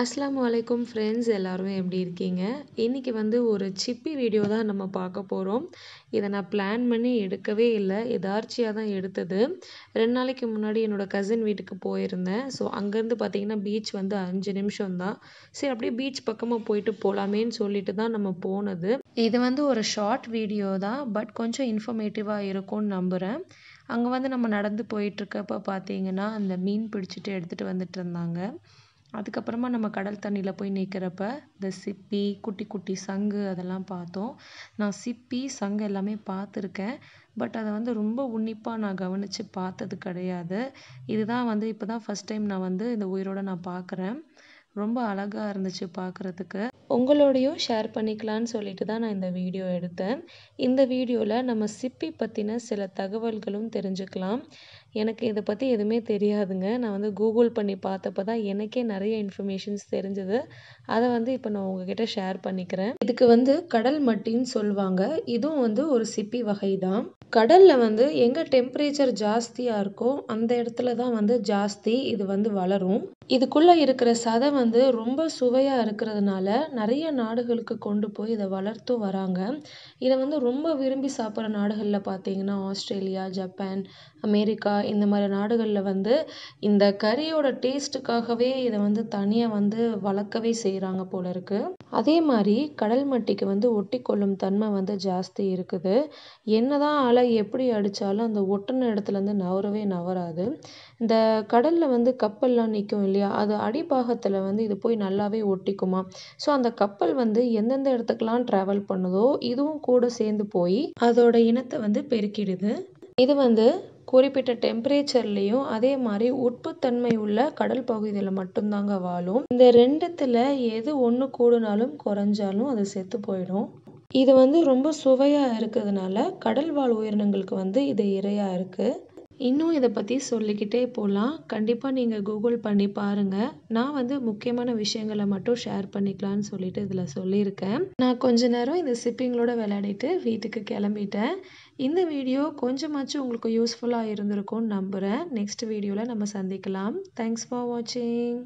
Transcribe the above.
அஸ்லாம் வலைக்கும் ஃப்ரெண்ட்ஸ் எல்லோரும் எப்படி இருக்கீங்க இன்றைக்கி வந்து ஒரு சிப்பி வீடியோ தான் நம்ம பார்க்க போகிறோம் இதை நான் பிளான் பண்ணி எடுக்கவே இல்லை எதார்ச்சியாக தான் எடுத்தது ரெண்டு நாளைக்கு முன்னாடி என்னோடய கசின் வீட்டுக்கு போயிருந்தேன் ஸோ அங்கேருந்து பார்த்தீங்கன்னா பீச் வந்து அஞ்சு நிமிஷம் தான் சரி அப்படியே பீச் பக்கமாக போயிட்டு போகலாமேன்னு சொல்லிட்டு தான் நம்ம போனது இது வந்து ஒரு ஷார்ட் வீடியோ தான் பட் கொஞ்சம் இன்ஃபர்மேட்டிவாக இருக்கும்னு நம்புகிறேன் அங்கே வந்து நம்ம நடந்து போயிட்டுருக்கப்போ பார்த்தீங்கன்னா அந்த மீன் பிடிச்சிட்டு எடுத்துகிட்டு வந்துட்டு இருந்தாங்க அதுக்கப்புறமா நம்ம கடல் தண்ணியில் போய் நிற்கிறப்ப இந்த சிப்பி குட்டி குட்டி சங்கு அதெல்லாம் பார்த்தோம் நான் சிப்பி சங்கு எல்லாமே பார்த்துருக்கேன் பட் அதை வந்து ரொம்ப உன்னிப்பாக நான் கவனித்து பார்த்தது கிடையாது இதுதான் வந்து இப்போ தான் ஃபஸ்ட் டைம் நான் வந்து இந்த உயிரோடு நான் பார்க்குறேன் ரொம்ப அழகாக இருந்துச்சு பார்க்குறதுக்கு உங்களோடையும் ஷேர் பண்ணிக்கலான்னு சொல்லிட்டு தான் நான் இந்த வீடியோ எடுத்தேன் இந்த வீடியோவில் நம்ம சிப்பி பற்றின சில தகவல்களும் தெரிஞ்சுக்கலாம் எனக்கு இதை பற்றி எதுவுமே தெரியாதுங்க நான் வந்து கூகுள் பண்ணி பார்த்தப்ப தான் எனக்கே நிறைய இன்ஃபர்மேஷன்ஸ் தெரிஞ்சது அதை வந்து இப்போ நான் உங்ககிட்ட ஷேர் பண்ணிக்கிறேன் இதுக்கு வந்து கடல் மட்டின்னு சொல்லுவாங்க இதுவும் வந்து ஒரு சிப்பி வகை தான் கடலில் வந்து எங்கே டெம்ப்ரேச்சர் ஜாஸ்தியாக இருக்கோ அந்த இடத்துல தான் வந்து ஜாஸ்தி இது வந்து வளரும் இதுக்குள்ளே இருக்கிற சதை வந்து ரொம்ப சுவையாக இருக்கிறதுனால நிறைய நாடுகளுக்கு கொண்டு போய் இதை வளர்த்தும் வராங்க இதை வந்து ரொம்ப விரும்பி சாப்பிட்ற நாடுகளில் பார்த்தீங்கன்னா ஆஸ்திரேலியா ஜப்பான் அமெரிக்கா இந்த மாதிரி நாடுகளில் வந்து இந்த கறியோட டேஸ்ட்டுக்காகவே இதை வந்து தனியாக வந்து வளர்க்கவே செய்கிறாங்க போல இருக்குது அதே மாதிரி கடல் மட்டிக்கு வந்து ஒட்டி கொள்ளும் தன்மை வந்து ஜாஸ்தி இருக்குது என்ன தான் அலை அலை எப்படி அடித்தாலும் அந்த ஒட்டின இடத்துலேருந்து நவரவே நவராது இந்த கடலில் வந்து கப்பல்லாம் நிற்கும் இல்லையா அது அடிப்பாகத்தில் வந்து இது போய் நல்லாவே ஒட்டிக்குமா ஸோ அந்த கப்பல் வந்து எந்தெந்த இடத்துக்குலாம் ட்ராவல் பண்ணுதோ இதுவும் கூட சேர்ந்து போய் அதோட இனத்தை வந்து பெருக்கிடுது இது வந்து குறிப்பிட்ட டெம்பரேச்சர்லேயும் அதே மாதிரி உட்புத்தன்மை உள்ள கடல் பகுதியில் மட்டும்தாங்க வாழும் இந்த ரெண்டுத்தில் எது ஒன்று கூடுனாலும் குறைஞ்சாலும் அது செத்து போயிடும் இது வந்து ரொம்ப சுவையாக இருக்கிறதுனால கடல் வாழ் உயிரினங்களுக்கு வந்து இது இரையாக இருக்குது இன்னும் இதை பற்றி சொல்லிக்கிட்டே போகலாம் கண்டிப்பாக நீங்கள் கூகுள் பண்ணி பாருங்கள் நான் வந்து முக்கியமான விஷயங்களை மட்டும் ஷேர் பண்ணிக்கலான்னு சொல்லிட்டு இதில் சொல்லியிருக்கேன் நான் கொஞ்ச நேரம் இந்த சிப்பிங்களோட விளையாடிட்டு வீட்டுக்கு கிளம்பிட்டேன் இந்த வீடியோ கொஞ்சமாச்சும் உங்களுக்கு யூஸ்ஃபுல்லாக இருந்திருக்கும்னு நம்புகிறேன் நெக்ஸ்ட் வீடியோவில் நம்ம சந்திக்கலாம் தேங்க்ஸ் ஃபார் வாட்சிங்